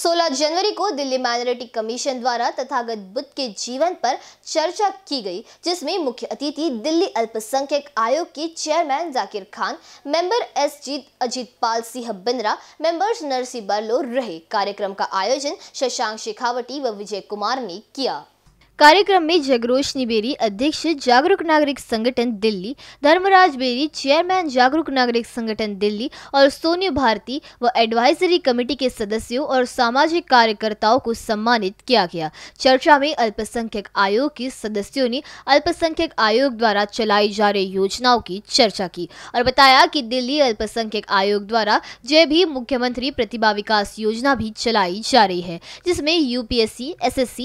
16 जनवरी को Delhi minority commission द्वारा तथागत बुद्ध के जीवन पर चर्चा की गई जिसमें मुख्य अतिथि दिल्ली अल्पसंख्यक आयोग के चेयरमैन जाकिर खान मेंबर एस जीत अजीत पाल सिंह बिंद्रा मेंबर्स नरसी बर्लो रहे कार्यक्रम का आयोजन शशांक शेखावटी व विजय कुमार ने किया कार्यक्रम में जगरोशनी बेरी अध्यक्ष जागरूक नागरिक संगठन दिल्ली धर्मराज बेरी चेयरमैन जागरूक नागरिक संगठन दिल्ली और सोनिया भारती व एडवाइजरी कमेटी के सदस्यों और सामाजिक कार्यकर्ताओं को सम्मानित किया गया चर्चा में अल्पसंख्यक आयोग के सदस्यों ने अल्पसंख्यक आयोग द्वारा चलाई जा रही योजनाओं की चर्चा की और बताया की दिल्ली अल्पसंख्यक आयोग द्वारा जय भी मुख्यमंत्री प्रतिभा विकास योजना भी चलाई जा रही है जिसमे UPSC S S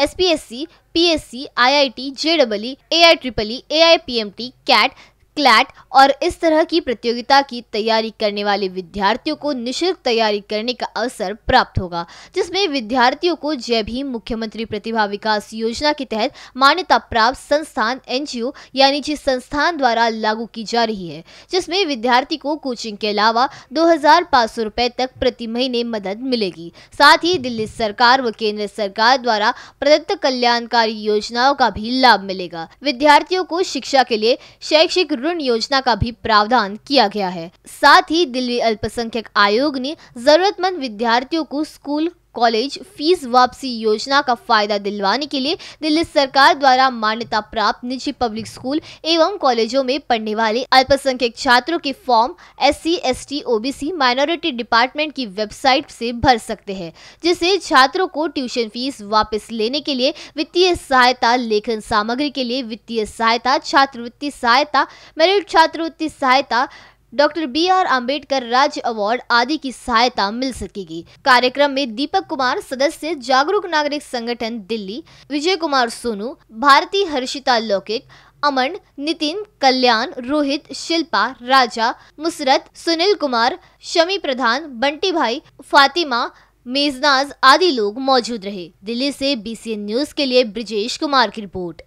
S P S C P S C I I T J double E A I triple E A I P M T CAT CLAT और इस तरह की प्रतियोगिता की तैयारी करने वाले विद्यार्थियों को निशुल्क तैयारी करने का अवसर प्राप्त होगा जिसमें विद्यार्थियों को जय भीम मुख्यमंत्री प्रतिभा विकास योजना के तहत मान्यता प्राप्त संस्थान एनजीओ यानी जिस संस्थान द्वारा लागू की जा रही है जिसमें विद्यार्थी को कोचिंग के अलावा दो रुपए तक प्रति महीने मदद मिलेगी साथ ही दिल्ली सरकार व केंद्र सरकार द्वारा प्रदत्त कल्याणकारी योजनाओं का भी लाभ मिलेगा विद्यार्थियों को शिक्षा के लिए शैक्षिक जागरण योजना का भी प्रावधान किया गया है साथ ही दिल्ली अल्पसंख्यक आयोग ने जरूरतमंद विद्यार्थियों को स्कूल कॉलेज फीस वापसी योजना का फायदा दिलवाने के लिए दिल्ली सरकार द्वारा मान्यता प्राप्त निजी पब्लिक स्कूल एवं कॉलेजों में पढ़ने वाले अल्पसंख्यक छात्रों के form S C S T OBC minority department की वेबसाइट से भर सकते हैं जिससे छात्रों को ट्यूशन फीस वापस लेने के लिए वित्तीय सहायता लेखन सामग्री के लिए वित्तीय सहायता छात्रवृत्ति सहायता मेरिट छात्रवृत्ति सहायता डॉक्टर बी आर अम्बेडकर राज्य अवार्ड आदि की सहायता मिल सकेगी कार्यक्रम में दीपक कुमार सदस्य जागरूक नागरिक संगठन दिल्ली विजय कुमार सोनू भारती हर्षिता लौकिक अमन नितिन कल्याण रोहित शिल्पा राजा मुसरत सुनील कुमार शमी प्रधान बंटी भाई फातिमा मेजनाज आदि लोग मौजूद रहे दिल्ली से बीसीएन न्यूज के लिए ब्रिजेश कुमार की रिपोर्ट